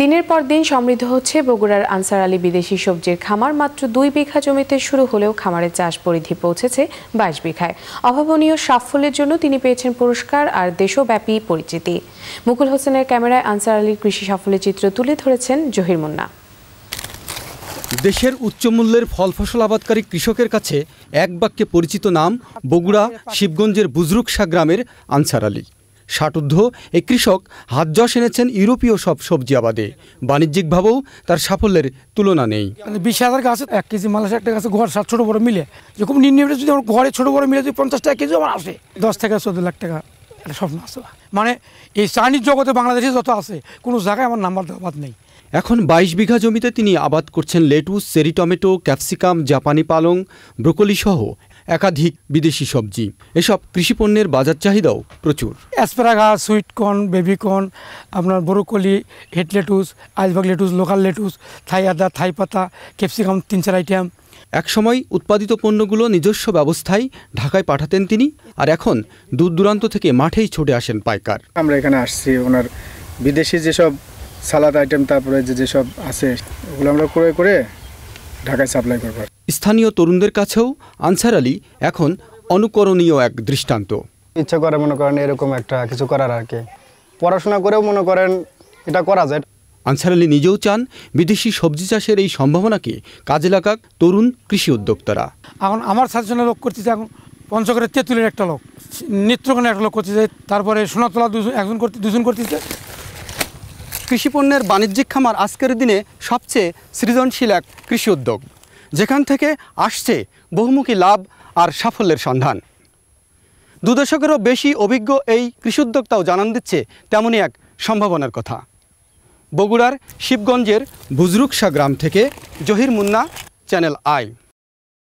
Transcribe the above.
দিনের পর দিন সমৃদ্ধ হচ্ছে বগুড়ার আনসার আলী বিদেশি সবজির খামার মাত্র দুই বিঘা জমিতে শুরু হলেও খামারের চাষ পরিধি পৌঁছেছে বাইশ বিঘায় অভাবনীয় সাফল্যের জন্য তিনি পেয়েছেন পুরস্কার আর দেশব্যাপী পরিচিতি মুকুল হোসেনের ক্যামেরায় আনসার আলীর কৃষি সাফল্যের চিত্র তুলে ধরেছেন জহির মুন্না দেশের উচ্চমূল্যের ফল ফসল আবাদকারী কৃষকের কাছে এক বাক্যে পরিচিত নাম বগুড়া শিবগঞ্জের বুজরুকশা গ্রামের আনসার আলী ষাটুদ্ধ এই কৃষক হাত যশ এনেছেন ইউরোপীয় সব সবজি আবাদে বাণিজ্যিকভাবেও তার সাফল্যের তুলনা নেই বিশ হাজার গাছে এক কেজি মালাস একটা গাছে ঘর সাত ছোট বড় মিলে যে খুব নিম্নটা যদি আমার ঘরে ছোটো বড় মিলে যদি পঞ্চাশ টাকা কেজি আমার আসে দশ থেকে চোদ্দ লাখ টাকা একটা স্বপ্ন আছে মানে এই চাইনিজ জগতে বাংলাদেশে যত আছে কোনো জায়গায় আমার নাম্বার আবাদ নেই এখন ২২ বিঘা জমিতে তিনি আবাদ করছেন লেটুস সেরি টমেটো ক্যাপসিকাম জাপানি পালং ব্রোকলি সহ একাধিক বিদেশি সবজি এসব কৃষিপণ্যের বাজার চাহিদাও প্রচুর অ্যাসপারাগা সুইটকর্ন বেবিকর্ন আপনার broccoli head lettuce iceberg lettuce local lettuce Thai আদা থাই পাতা ক্যাপসিকাম তিন চার আইটেম একসময় উৎপাদিত পণ্যগুলো নিজস্ব ব্যবস্থায় ঢাকায় পাঠাতেন তিনি আর এখন দূর দূরান্ত থেকে মাঠেই ছুটে আসেন পাইকার আমরা এখানে আসছি ওনার বিদেশি যেসব সালাদ আইটেম তারপরে যে যেসব আছে ওগুলো আমরা ক্রয় করে ঢাকায় সাপ্লাই করবো স্থানীয় তরুণদের কাছেও আনসার আলী এখন অনুকরণীয় এক দৃষ্টান্ত ইচ্ছা করে মনে করেন এরকম একটা কিছু করার আর কি পড়াশোনা করেও মনে করেন এটা করা যায় আনসার আলী নিজেও চান বিদেশি সবজি চাষের এই সম্ভাবনাকে কাজে লাগাক তরুণ কৃষি উদ্যোক্তারা এখন আমার সাজেশনে লোক করতেছে এখন পঞ্চগড়ের তেঁতুলের একটা লোক নেত্রকোণের একটা লোক করতেছে তারপরে সোনাতলা দুজন একজন করতে দুজন করতেছে কৃষিপণ্যের বাণিজ্যিক খামার আজকের দিনে সবচেয়ে সৃজনশীল এক কৃষি উদ্যোগ যেখান থেকে আসছে বহুমুখী লাভ আর সাফল্যের সন্ধান দুদশকেরও বেশি অভিজ্ঞ এই কৃষি উদ্যোক্তাও জানান দিচ্ছে তেমনই এক সম্ভাবনার কথা বগুড়ার শিবগঞ্জের বুজরুকশা গ্রাম থেকে জহির মুন্না চ্যানেল আই